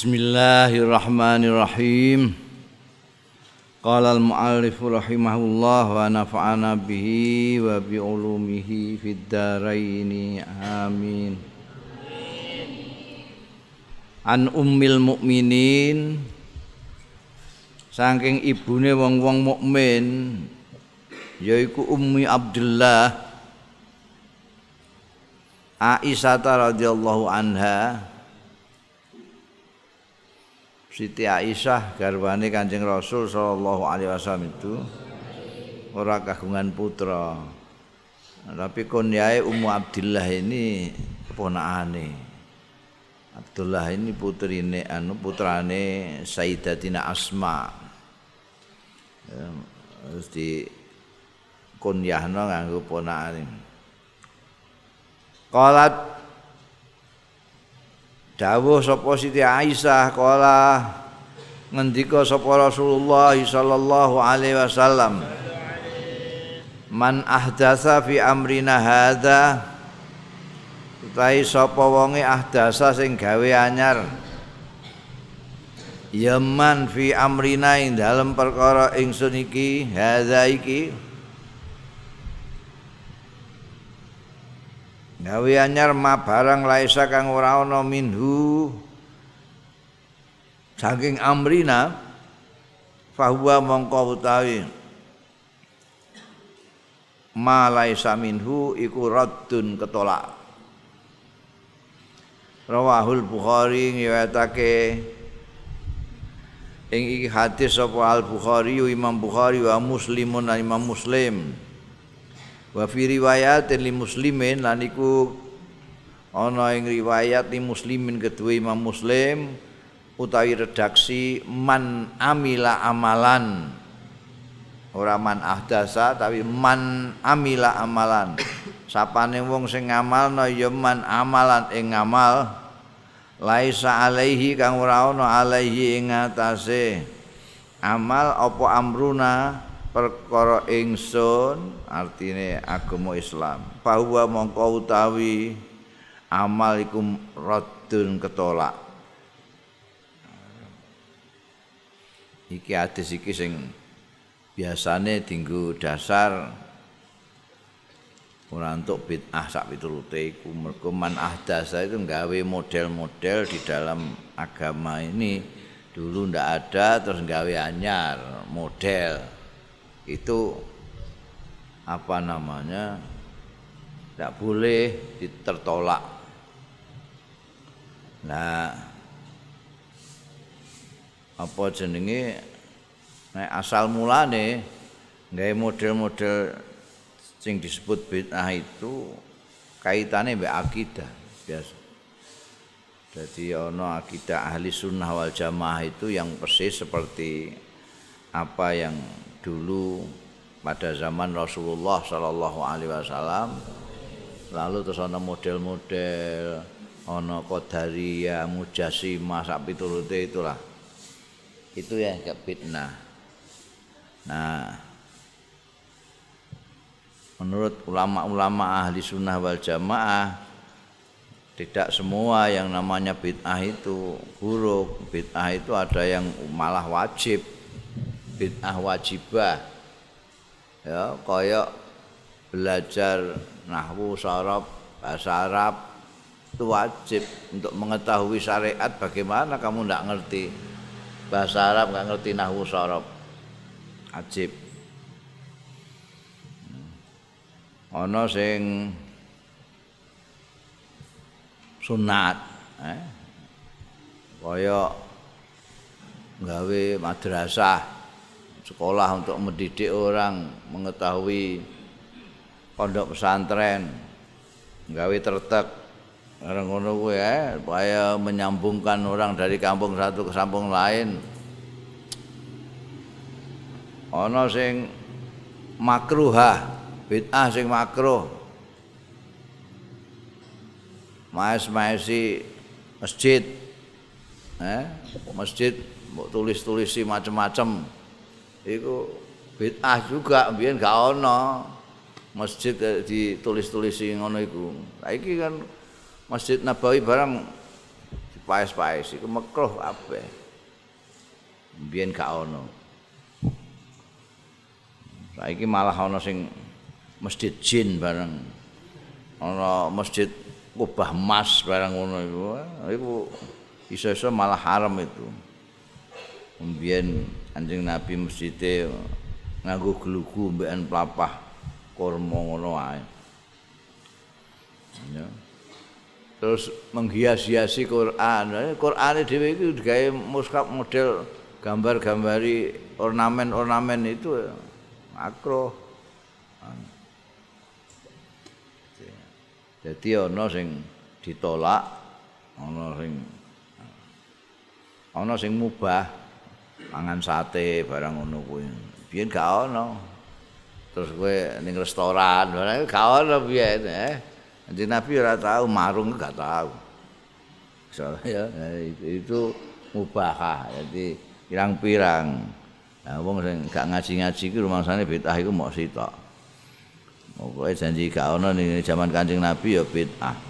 Bismillahirrahmanirrahim. Qala al-muallif rahimahullah wa nafa'ana bihi wa bi ulumihi fid dharain. Amin. An ummil mukminin saking ibune wong-wong mukmin yaiku Ummi Abdullah Aisyah radhiyallahu anha Siti Aisyah garwane Kanjeng Rasul sallallahu alaihi wasallam itu ora kagungan putra. Tapi kunyae Ummu Abdullah ini ponakane. Abdullah ini putrine anu putrane Sayyidatina Asma. Terus di kunyahno nganggo ponakane. Qalat dawuh sapa Siti Aisyah kala ngendika sapa Rasulullah sallallahu alaihi wasallam Man ahdasa fi amrina hadza utahe sapa wonge ahdasa sing gawe anyar Yaman fi amrina ing dalem perkara ingsun iki hadza iki gawe anyar ma barang laisa kang ora ana minhu saking amrina fahuwa mongko utawi ma laisa iku raddun ketolak rawahul bukhari ngiwetake ing iki hadis sapa al bukhari imam bukhari wa muslimun imam muslim. wa fi riwayatin li muslimin lan iku ana ing riwayat li muslimin kedua imam muslim utawi redaksi man amila amalan ora man ahdasa tapi man amila amalan sapane wong sing ngamalno ya man amalan ing amal laisa alaihi kang ora ana alaihi ing atase amal apa amruna perkara ingsun artine agama Islam bahwa mongko utawi amal iku radun ketolak iki hadis iki sing biasane dinggo dasar ora untuk bid'ah sak pitulute iku mergo man ahdasa itu nggawe model-model di dalam agama ini dulu ndak ada terus nggawe anyar model itu apa namanya tidak boleh ditertolak. Nah, apa jenenge nah, asal mulane nggak model-model sing disebut bid'ah itu kaitannya be akidah biasa. Jadi ono akidah ahli sunnah wal jamaah itu yang persis seperti apa yang dulu pada zaman Rasulullah Shallallahu Alaihi Wasallam lalu terus ada model-model ono kodaria masa sak piturute itulah itu ya gak fitnah nah menurut ulama-ulama ahli sunnah wal jamaah tidak semua yang namanya bid'ah itu buruk bid'ah itu ada yang malah wajib bid'ah wajibah ya kaya belajar nahwu sorob bahasa Arab itu wajib untuk mengetahui syariat bagaimana kamu tidak ngerti bahasa Arab nggak ngerti nahwu sorob wajib ono sing sunat eh? kaya gawe madrasah sekolah untuk mendidik orang mengetahui pondok pesantren gawe tertek orang ngono kuwi ya supaya menyambungkan orang dari kampung satu ke kampung lain ana sing makruhah bid'ah sing makruh maes-maesi masjid eh masjid tulis-tulisi macam-macam iku bid'ah juga mbiyen gak ono masjid eh, ditulis-tulis ngono iku saiki kan masjid nabawi barang dipaes-paes iku mekruh kabeh mbiyen gak ono saiki malah ono sing masjid jin barang ono masjid kubah emas barang ngono iku iku iso-iso malah haram itu mbiyen Anjing Nabi mesjide nganggo glugu mbekan n kurma ngono ae. Ya. Terus menghias-hiasi Quran. Quran itu iki digawe muskap model gambar-gambari ornamen-ornamen itu ya. makro. Anu. Jadi ono sing ditolak, ono sing ana sing mubah, mangan sate barang ngono kuwi. Biyen gak ono. Terus kowe ning restoran, barang gak ono biyen, eh. Nanti Nabi ora tahu, marung gak tahu. Soalnya ya itu, itu Jadi pirang-pirang. Nah, wong sing gak ngaji-ngaji ki rumangsane bid'ah iku mok sitok. Pokoke janji gak ono ning zaman Kanjeng Nabi ya betah,